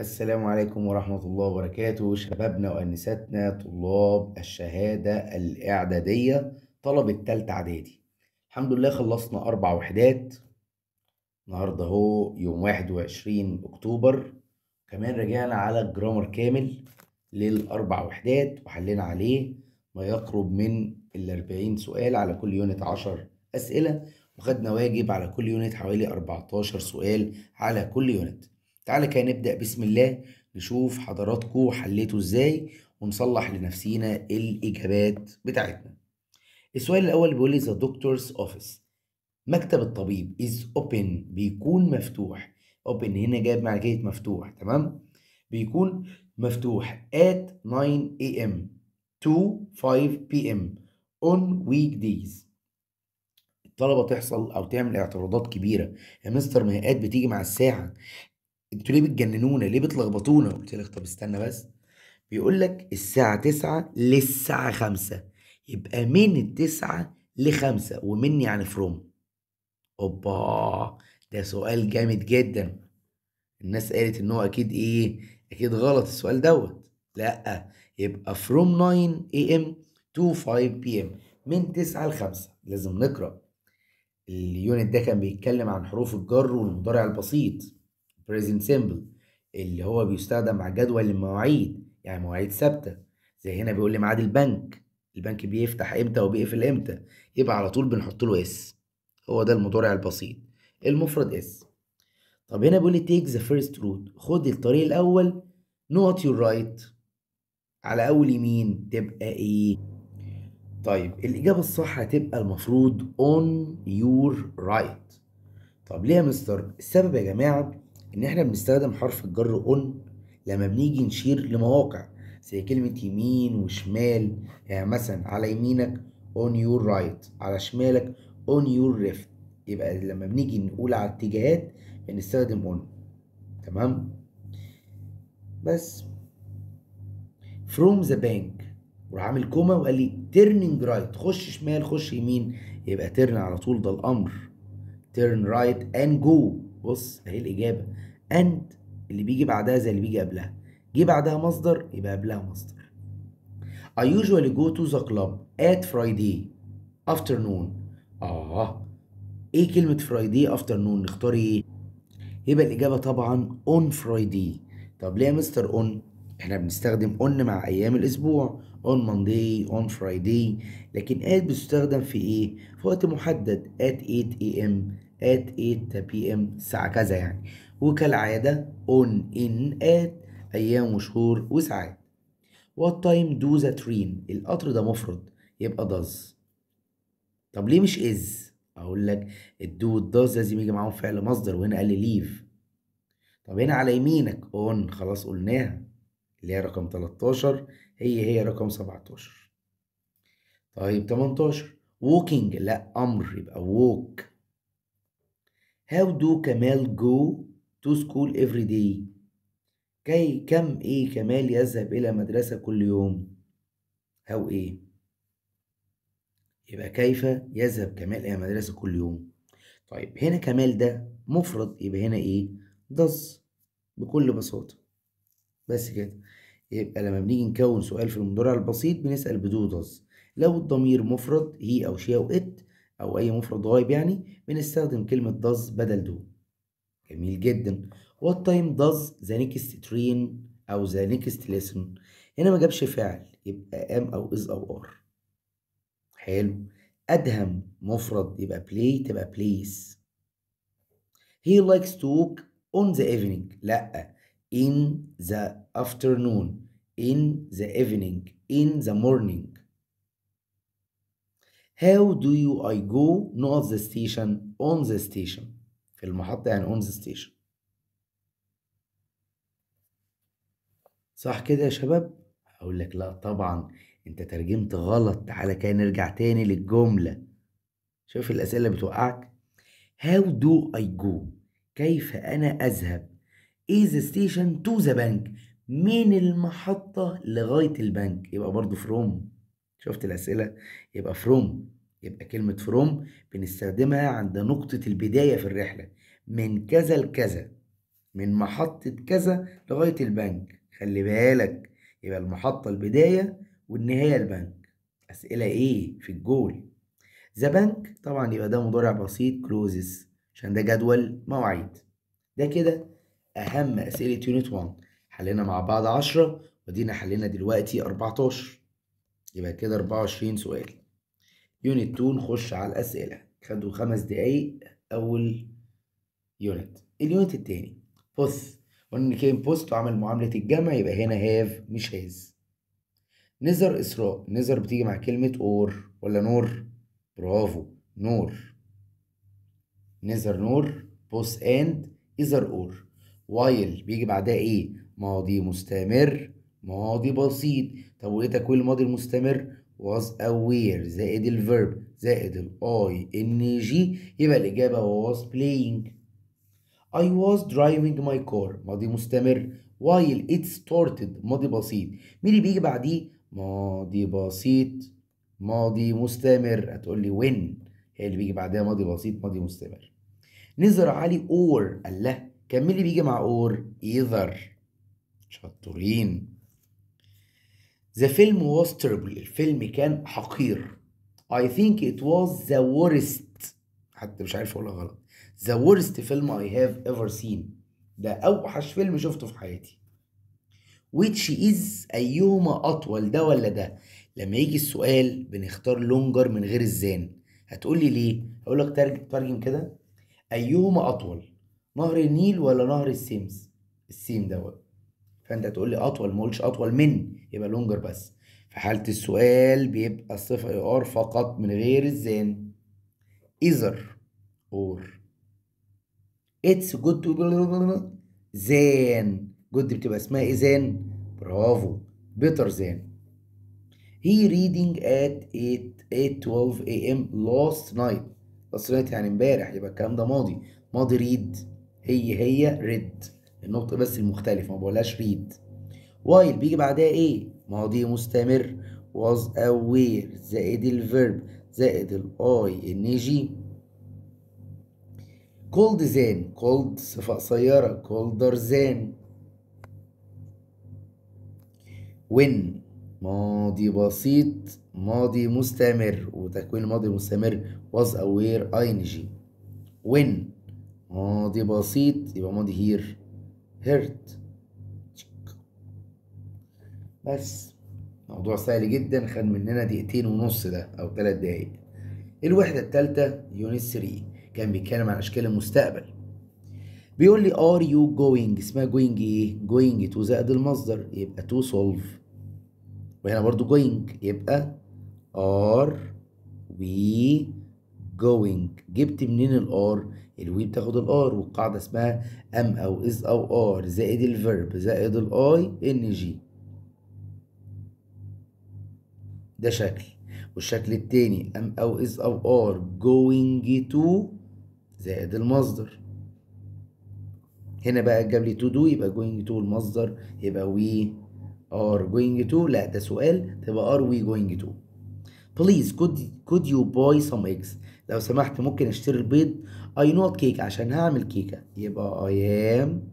السلام عليكم ورحمة الله وبركاته شبابنا وأنساتنا طلاب الشهادة الإعدادية طلب التالتة إعدادي الحمد لله خلصنا أربع وحدات النهاردة هو يوم واحد وعشرين أكتوبر كمان رجعنا على الجرامر كامل للأربع وحدات وحلينا عليه ما يقرب من الأربعين سؤال على كل يونت عشر أسئلة وخدنا واجب على كل يونت حوالي أربعتاشر سؤال على كل يونت تعالى كده نبدأ بسم الله نشوف حضراتكم حليته ازاي ونصلح لنفسينا الإجابات بتاعتنا السؤال الأول بيقول لي The Doctor's Office مكتب الطبيب is open بيكون مفتوح open هنا جايب مع كلمة مفتوح تمام بيكون مفتوح at 9 am to 5 pm on weekdays الطلبة تحصل أو تعمل اعتراضات كبيرة يا مستر ما هي بتيجي مع الساعة انتوا ليه بتجننونا ليه بتلخبطونا قلت لك طب استنى بس بيقول لك الساعة 9 للساعة 5 يبقى من التسعة لخمسة ومن يعني فروم اوبا ده سؤال جامد جدا الناس قالت ان هو اكيد ايه اكيد غلط السؤال دوت لا يبقى فروم 9 ام تو 5 بي ام من 9 ل 5 لازم نقرا اليونت ده كان بيتكلم عن حروف الجر والمضارع البسيط present simple اللي هو بيستخدم مع جدول المواعيد يعني مواعيد ثابته زي هنا بيقول لي ميعاد البنك البنك بيفتح امتى وبيقفل امتى يبقى على طول بنحط له اس هو ده المضارع البسيط المفرد اس طب هنا بيقول لي تيك ذا فيرست روت خد الطريق الاول نوت يور رايت على اول يمين تبقى ايه طيب الاجابه الصح هتبقى المفروض on your right طب ليه يا مستر السبب يا جماعه ان احنا بنستخدم حرف الجر اون لما بنيجي نشير لمواقع زي كلمة يمين وشمال يعني مثلا على يمينك on your right على شمالك on your left يبقى لما بنيجي نقول على اتجاهات بنستخدم on تمام بس from the bank وراح عامل كوما وقال لي turning right خش شمال خش يمين يبقى turn على طول ده الأمر turn right and go بص اهي الإجابة أند اللي بيجي بعدها زي اللي بيجي قبلها جه بعدها مصدر يبقى قبلها مصدر I usually go to the club at Friday afternoon آه إيه كلمة Friday afternoon نختار إيه؟ يبقى الإجابة طبعا on Friday طب ليه يا مستر on؟ إحنا بنستخدم on مع أيام الأسبوع on Monday on Friday لكن at بتستخدم في إيه؟ في وقت محدد at 8 am at 8 pm الساعة كذا يعني وكالعادة on in at أيام وشهور وساعات what time do the train القطر ده مفرد يبقى does طب ليه مش is أقول لك الدو والداز لازم يجي معاهم فعل مصدر وهنا قال لي ليف طب هنا على يمينك اون خلاص قلناها اللي هي رقم 13 هي هي رقم 17 طيب 18 ووكينج لا امر يبقى ووك How do Kamal go to school every day؟ كي كم إيه كمال يذهب إلى مدرسة كل يوم؟ أو إيه؟ يبقى كيف يذهب كمال إلى مدرسة كل يوم؟ طيب هنا كمال ده مفرد يبقى هنا إيه؟ does بكل بساطة بس كده يبقى لما بنيجي نكون سؤال في المضارع البسيط بنسأل بدو does لو الضمير مفرد هي أو شي أو إت أو أي مفرد غايب يعني بنستخدم كلمة does بدل do جميل جدا what time does the next train أو the next lesson هنا ما جابش فعل يبقى am أو is أو are حلو أدهم مفرد يبقى play تبقى place he likes to walk on the evening لأ in the afternoon in the evening in the morning How do you I go not the station on the station في المحطة يعني on the station صح كده يا شباب أقول لك لا طبعا انت ترجمت غلط تعالى كده نرجع تاني للجملة شوف الأسئلة بتوقعك How do I go كيف أنا أذهب is the station to the bank من المحطة لغاية البنك يبقى برضو from شفت الأسئلة يبقى فروم يبقى كلمة فروم بنستخدمها عند نقطة البداية في الرحلة من كذا لكذا من محطة كذا لغاية البنك خلي بالك يبقى المحطة البداية والنهاية البنك أسئلة إيه في الجول ذا بنك طبعا يبقى ده مضارع بسيط كلوزز عشان ده جدول مواعيد ده كده أهم أسئلة يونت 1 حلينا مع بعض 10 ودينا حلينا دلوقتي 14 يبقى كده 24 سؤال يونت 2 نخش على الأسئلة خدوا خمس دقايق أول يونت اليونت التاني بوث قلنا كان بوست وعمل معاملة الجمع يبقى هنا هاف مش هاز نذر إسراء نذر بتيجي مع كلمة أور ولا نور برافو نور نذر نور بوس اند إذر أور وايل بيجي بعدها إيه ماضي مستمر ماضي بسيط طب وايه تكوين الماضي المستمر was aware زائد الفيرب زائد الاي ان جي يبقى الاجابه was playing I was driving my car ماضي مستمر while it started ماضي بسيط مين اللي بيجي بعديه ماضي بسيط ماضي مستمر هتقول لي when هي اللي بيجي بعدها ماضي بسيط ماضي مستمر نزر علي اور الله مين اللي بيجي مع اور ايذر شطورين The film was terrible الفيلم كان حقير I think it was the worst حتى مش عارف اقولها غلط The worst film I have ever seen ده أوحش فيلم شفته في حياتي which is أيهما أطول ده ولا ده لما يجي السؤال بنختار لونجر من غير الزان هتقولي ليه هقول لك ترجم كده أيهما أطول نهر النيل ولا نهر السيمز السيم دوت فانت تقول لي اطول ما اطول من يبقى لونجر بس في حاله السؤال بيبقى الصفه اي ار فقط من غير الزان ايذر اور اتس جود تو زان جود بتبقى اسمها ايه زان برافو بيتر زان هي reading at 8 8 12 ام لاست نايت لاست نايت يعني امبارح يبقى الكلام ده ماضي ماضي ريد هي هي ريد النقطة بس المختلفة ما بقولهاش ريد وايل بيجي بعدها ايه ماضي مستمر was aware زائد الفيرب زائد الاي ان جي cold زين cold صفة قصيرة كولدر زين when ماضي بسيط ماضي مستمر وتكوين ماضي مستمر was aware جي when ماضي بسيط يبقى ماضي here هيرت بس موضوع سهل جدا خد مننا دقيقتين ونص ده او ثلاث دقايق الوحده الثالثه يونت 3 كان بيتكلم عن اشكال المستقبل بيقول لي ار يو جوينج اسمها جوينج ايه جوينج تو زائد المصدر يبقى تو سولف وهنا برضو جوينج يبقى ار وي going جبت منين الار الوي بتاخد الار والقاعده اسمها ام او از او ار زائد الفيرب زائد الاي ان جي ده شكل والشكل التاني ام او از او ار going to زائد المصدر هنا بقى جاب لي تو دو يبقى going to المصدر يبقى وي ار going to لا ده سؤال تبقى ار وي going to بليز كود كود يو باي سم ايجز لو سمحت ممكن اشتري البيض اي نوت كيك عشان هعمل كيكه يبقى اي ام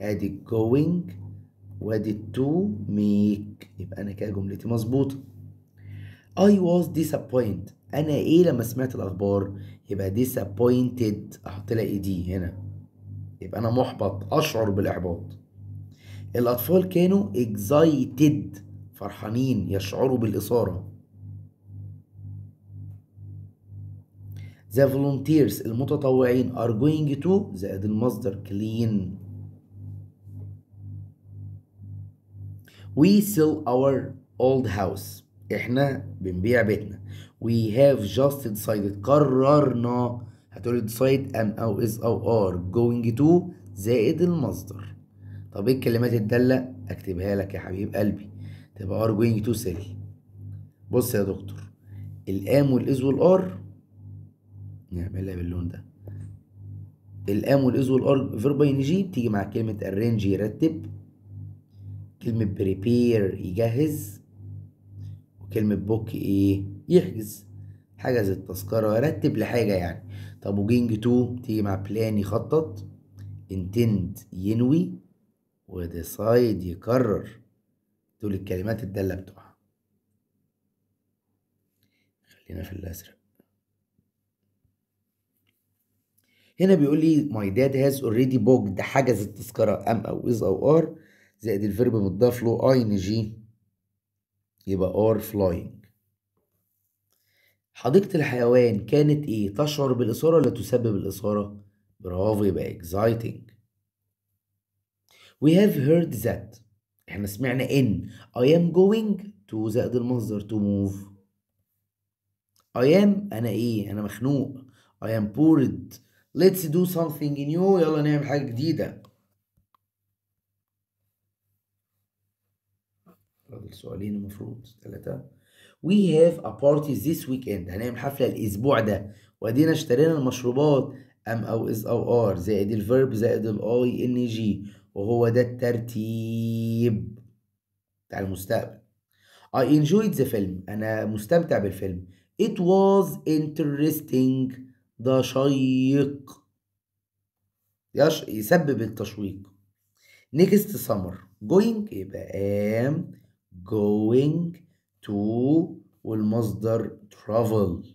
ادي جوينج وادي تو ميك يبقى انا كده جملتي مظبوطه I was disappointed انا ايه لما سمعت الاخبار يبقى disappointed احط لها اي دي هنا يبقى انا محبط اشعر بالاحباط الاطفال كانوا excited فرحانين يشعروا بالاثاره The volunteers المتطوعين are going to زائد المصدر clean We sell our old house احنا بنبيع بيتنا We have just decided قررنا هتقولي decide am او is او are going to زائد المصدر طب ايه الكلمات الدالة اكتبها لك يا حبيب قلبي تبقى are going to sell بص يا دكتور الام والاز والار نعملها باللون ده الام والاز والفيرب جي بتيجي مع كلمة arrange يرتب كلمة prepare يجهز وكلمة book ايه يحجز حجز التذكرة يرتب لحاجة يعني طب وجينج تو بتيجي مع بلان يخطط انتند ينوي وديسايد يكرر دول الكلمات الدالة بتوعها خلينا في الأزرق هنا بيقول لي ماي داد هاز اوريدي بوكد حجز التذكره ام او از او ار زائد الفيرب متضاف له اي ان جي يبقى ار فلاينج حديقه الحيوان كانت ايه تشعر بالاثاره ولا تسبب الاثاره برافو يبقى exciting we have heard that احنا سمعنا ان I am going to زائد المصدر to move I am أنا إيه أنا مخنوق I am bored let's do something new يلا نعمل حاجة جديدة فاضل سؤالين المفروض ثلاثة we have a party this weekend هنعمل حفلة الأسبوع ده وأدينا اشترينا المشروبات ام او از او ار زائد الفيرب زائد I ان جي وهو ده الترتيب بتاع المستقبل I enjoyed the film أنا مستمتع بالفيلم It was interesting ده شيق يسبب التشويق next summer going يبقى am going to والمصدر travel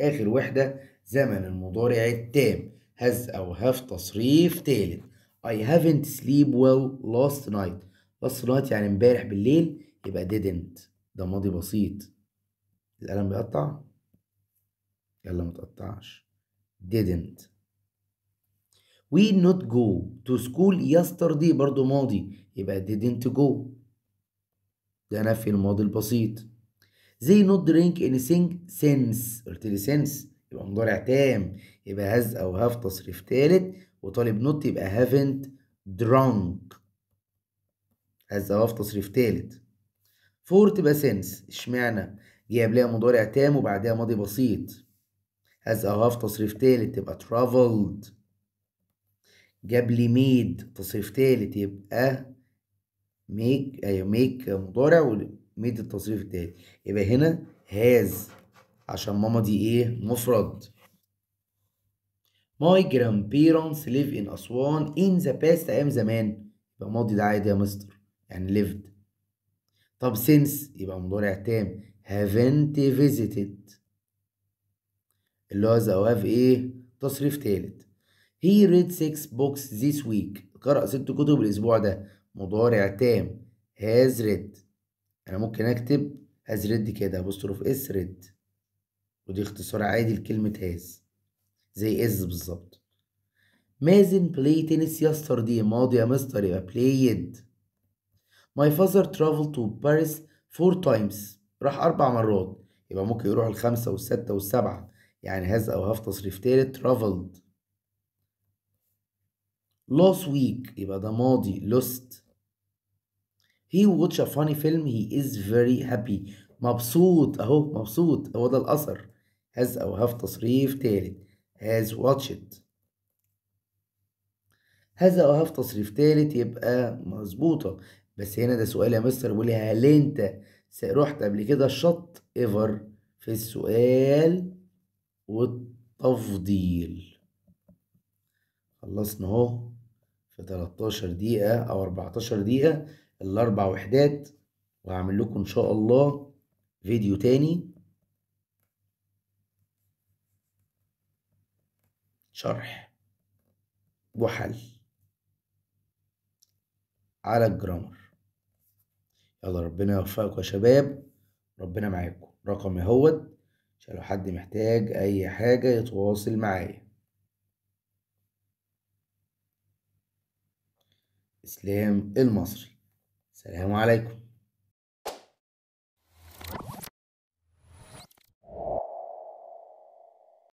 آخر وحدة زمن المضارع التام has أو have تصريف تالت I haven't sleep well last night last night يعني امبارح بالليل يبقى didn't ده ماضي بسيط القلم بيقطع يلا ما تقطعش didn't we not go to school yesterday برضو ماضي يبقى didn't go ده نفي الماضي البسيط they not drink anything since قلت لي since يبقى مضارع تام يبقى هاز او هاف تصريف ثالث وطالب نوت يبقى haven't drunk هاز او هاف تصريف ثالث فور تبقى since اشمعنى جه ليها مضارع تام وبعدها ماضي بسيط has أغاف تصريف تالت يبقى traveled جاب لي ميد تصريف تالت يبقى ميك ايوه ميك مضارع وميد التصريف التالت يبقى هنا هاز عشان ماما دي ايه مفرد My grandparents live in أسوان in the past أيام زمان يبقى ماضي ده عادي يا مستر يعني lived طب since يبقى مضارع تام haven't visited اللي هو زواف ايه تصريف تالت he read six books this week قرأ ست كتب الأسبوع ده مضارع تام has read أنا ممكن أكتب has read كده بصرف اس read ودي اختصار عادي لكلمة has زي is بالظبط مازن play tennis yesterday ماضي يا مستر يبقى played my father traveled to Paris four times راح أربع مرات يبقى ممكن يروح الخمسة والستة والسبعة يعني هاز أو هاف تصريف تالت traveled last week يبقى ده ماضي lost he watched a funny film he is very happy مبسوط أهو مبسوط هو ده الأثر has أو have تصريف تالت has watched has أو have تصريف تالت يبقى مظبوطة بس هنا ده سؤال يا مستر بيقول هل أنت رحت قبل كده الشط ever في السؤال والتفضيل خلصنا اهو في 13 دقيقة أو 14 دقيقة الأربع وحدات وهعمل لكم إن شاء الله فيديو تاني شرح وحل على الجرامر يلا ربنا يوفقكم يا شباب ربنا معاكم رقم اهوت عشان لو حد محتاج أي حاجة يتواصل معايا إسلام المصري السلام عليكم